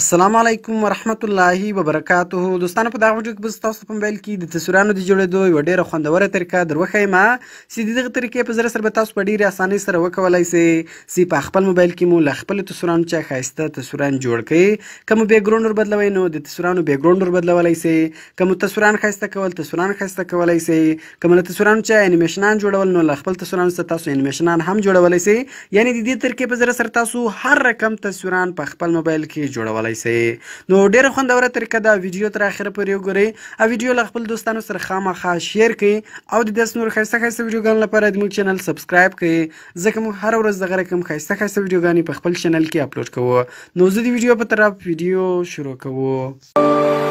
السلام علیکم ورحمت الله وبرکاته دوستانو په دا ویډیو کې به تاسو په موبایل کې د تصویرانو د جوړېدو یو ډېره خوندوره طریقه دروښیم چې دغه طریقې په زړه سره به تاسو په ډېرې اسانۍ سره وکولای سئ چې په خپل موبایل کې مو له خپل تصویرانو څخه ښایسته تصویران جوړ کړئ کوم بیک ګراوند ور بدلوئ نو د تصویرانو بیک ګراوند ور بدلولای سئ کوم تصویران ښایسته کول تصویران ښایسته کولای سئ کوم له تصویرانو څخه انیمیشنان جوړول نو له خپل تصویرانو څخه تاسو انیمیشنان هم جوړولای سئ یعنی د دې طریقې په زړه سره تاسو هر رقم تصویران په خپل موبایل کې جوړول کولای سي نو ډیره خوندوره طریقه دا ویډیو تر اخره پورې وګورئ او ویډیو له خپل دوستانو سره خامخا شیر کړئ او د داس نور خاصه خاصه ویډیوګانو لپاره د موږ چینل سبسکرایب کړئ ځکه موږ هر ورځ دغه رقم خاصه خاصه ویډیوګانې په خپل چینل کې اپلوډ کوو نو زه د ویډیو په طرف ویډیو شروع کوو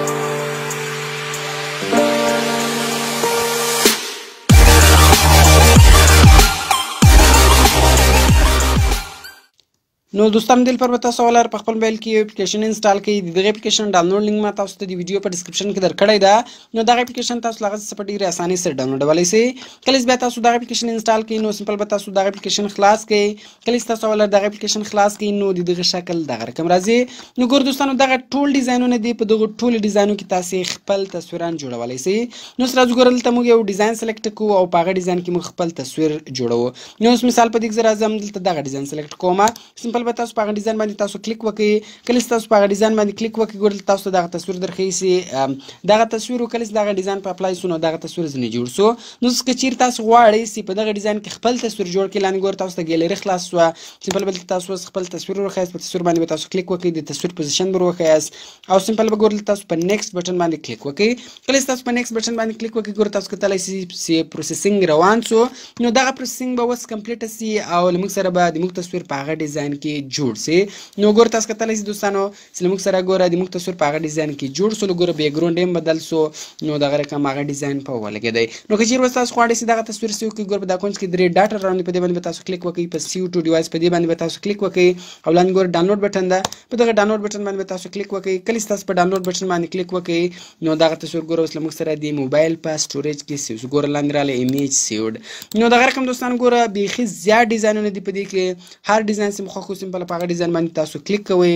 نو دوستان دل پر به تاسو ولر په خپل موبایل کې اپلیکیشن انسټال کړئ دغه اپلیکیشن ډاونلوډ لینک ما تاسو ته د ویډیو په ډسکرپشن کې درکړی دا نو دغه اپلیکیشن تاسو لږه څه په ډیره اساني سره ډاونلوډ ولای سي کله چې تاسو دغه اپلیکیشن انسټال کړئ نو سمپل به تاسو دغه اپلیکیشن خلاص کړئ کله چې تاسو ولر دغه اپلیکیشن خلاص کړئ نو دغه شکل دغه رقم راځي نو ګور دوستانو دغه ټول ډیزاینونه دی په دغه ټول ډیزاینو کې تاسو خپل تصویران جوړولای سي نو سره ګورل ته موږ یو ډیزاین سلیکټ کوو او په هغه ډیزاین کې موږ خپل تصویر جوړو نو اوس مثال په دغه راځم دلته دغه ډیزاین سلیکټ کوم سمپل به تاسو په هغه ډیزاین باندې تاسو کلیک وکړئ کله تاسو په هغه ډیزاین باندې کلیک وکړئ ګورئ تاسو دغه تصویر درخې سي دغه تصویر کله دغه ډیزاین په اپلای سونو دغه تصویر ځنې جوړ سو نو څه چیر تاسو غواړئ سي په دغه ډیزاین کې خپل تصویر جوړ کړئ لاندې ګور تاسو ته ګیلری خلاص سو سمپل بل تاسو خپل تصویر ورخې په تصویر باندې تاسو کلیک وکړئ د تصویر پوزیشن ورخې او سمپل به ګور تاسو په نیکست بٹن باندې کلیک وکړئ کله تاسو په نیکست بٹن باندې کلیک وکړئ ګور تاسو کتلای سي پروسیسینګ روان سو نو دغه پروسیسینګ به وس کمپلیټ سي او لمک سره به د موږ تصویر په هغه ډیزاین کې کې جوړ سي نو ګور تاسو کتلی سي دوستانو سلمک سره ګوره د موږ تصویر په هغه ډیزاین کې جوړ سو ګوره بیک ګراوند هم بدل سو نو دغه رقم هغه ډیزاین په ولګې دی نو که چیرې تاسو غواړئ چې دغه تصویر سیو کې ګور په دا کونج کې درې ډاټا راوند په دې باندې تاسو کلیک وکړئ په سیو ټو ډیوایس په دې باندې تاسو کلیک وکړئ او لاندې ګور ډاونلوډ بٹن دا په دغه ډاونلوډ بٹن باندې تاسو کلیک وکړئ کله تاسو په ډاونلوډ بٹن باندې کلیک وکړئ نو دغه تصویر ګور اوس لمک سره دی موبایل په سټوریج کې سیو ګور لاندې رااله ایمیج سیوډ نو دغه رقم دوستان ګوره بیخي زیات ډیزاینونه دي په دې کې هر ډیزاین سم خو سمپل په هغه ډیزاین باندې تاسو کلیک کوئ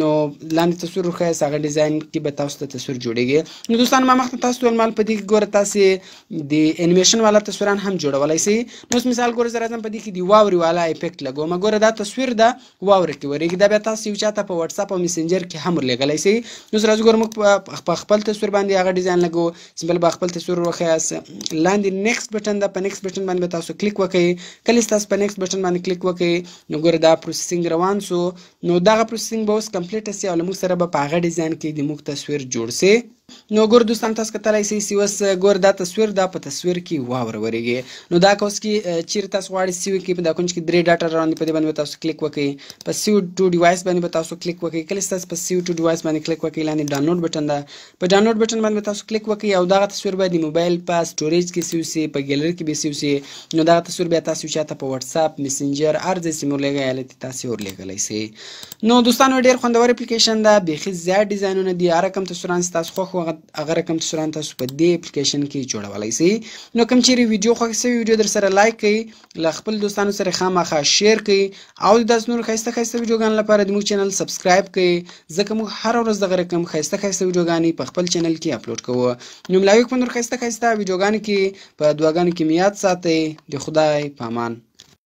نو لاندې تصویر ورښایاست هغه ډیزاین کې به تاسو ته تصویر جوړیږي نو دوستان ما مخکې تاسو ول مال په دې کې ګوره تاسو د انیمیشن والا تصویران هم جوړولای شئ نو اوس مثال ګوره زه راځم په دې کې د واورې والا افیکټ لګوم ګوره دا تصویر ده واورې کې ورېږي دا بیا تاسو یو چاته په واتساپ او میسنجر کې هم ورلېږلی شئ نو زه راځو ګوره موږ په خپل تصویر باندې هغه ډیزاین لګو سمپل به خپل تصویر ورښایاست لاندې نیکسټ بټن ده په نیکسټ بټن باندې تاسو کلیک وکړئ کله تاسو په نیکسټ بټن باندې کلیک وکړئ نو ګوره دا پروسیسینګ پروسیسینګ روان سو نو دغه پروسیسینګ به اوس کمپلیټ شي او موږ سره به په هغه ډیزاین کې د موږ تصویر جوړ شي نو ګور دوستان تاسو کتلای سئ چې اوس ګور دا تصویر دا په تصویر کې واوره ورېږي نو دا کوس کې چیرې تاسو غواړئ سیو کې په دا کونج کې درې ډاټا روان دي په دې باندې تاسو کلیک وکړئ په سیو ټو ډیوایس باندې تاسو کلیک وکړئ کله تاسو په سیو ټو ډیوایس باندې کلیک وکړئ لاندې ډاونلوډ بٹن دا په ډاونلوډ بٹن باندې تاسو کلیک وکړئ او دا تصویر به د موبایل په سټوریج کې سیو سي په ګیلری کې به سیو سي نو دا تصویر بیا تاسو چاته په واتس اپ میسنجر ارز سیمور لګای لته تاسو ور لګلای سئ نو دوستانو ډیر خوندور اپلیکیشن دا بيخي زیات ډیزاینونه دي هر کوم تصویران تاسو خوښ خو هغه رقم تاسو تاسو په دې اپلیکیشن کې جوړولای شئ نو کوم چیرې ویډیو خوښ شوی ویډیو در سره لایک کړئ له خپل دوستانو سره خامخا شیر کړئ او د نور خاصه خاصه ویډیوګان لپاره د موږ چینل سبسکرایب کړئ ځکه موږ هر ورځ دغه رقم خاصه خاصه ویډیوګانې په خپل چینل کې اپلوډ کوو نو ملایو کوم نور خاصه خاصه ویډیوګان کې په دواګانو کې میاد ساتئ د خدای پامان